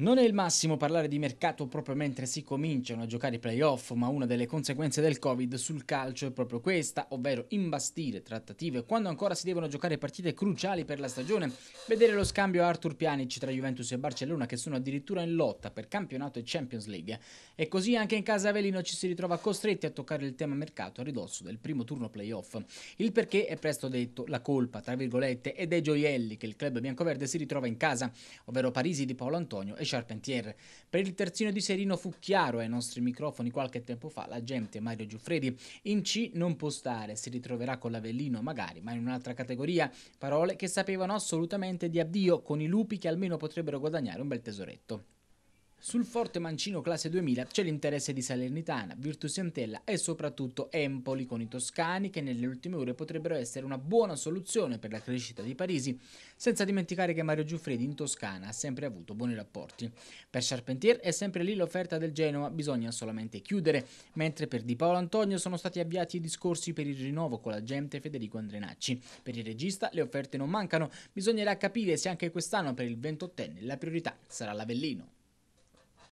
Non è il massimo parlare di mercato proprio mentre si cominciano a giocare i playoff, ma una delle conseguenze del Covid sul calcio è proprio questa, ovvero imbastire trattative quando ancora si devono giocare partite cruciali per la stagione. Vedere lo scambio Arthur Pjanic tra Juventus e Barcellona che sono addirittura in lotta per campionato e Champions League. E così anche in casa Avelino ci si ritrova costretti a toccare il tema mercato a ridosso del primo turno playoff. Il perché è presto detto, la colpa, tra virgolette, è dei gioielli che il club biancoverde si ritrova in casa, ovvero Parisi di Paolo Antonio e Charpentier. Per il terzino di Serino fu chiaro ai nostri microfoni qualche tempo fa l'agente Mario Giuffredi. In C non può stare, si ritroverà con l'Avellino magari, ma in un'altra categoria. Parole che sapevano assolutamente di addio, con i lupi che almeno potrebbero guadagnare un bel tesoretto. Sul forte mancino classe 2000 c'è l'interesse di Salernitana, Virtus Antella e soprattutto Empoli con i toscani che nelle ultime ore potrebbero essere una buona soluzione per la crescita di Parisi, senza dimenticare che Mario Giuffredi in Toscana ha sempre avuto buoni rapporti. Per Charpentier è sempre lì l'offerta del Genoa, bisogna solamente chiudere, mentre per Di Paolo Antonio sono stati avviati i discorsi per il rinnovo con l'agente Federico Andrenacci. Per il regista le offerte non mancano, bisognerà capire se anche quest'anno per il 28enne la priorità sarà l'Avellino.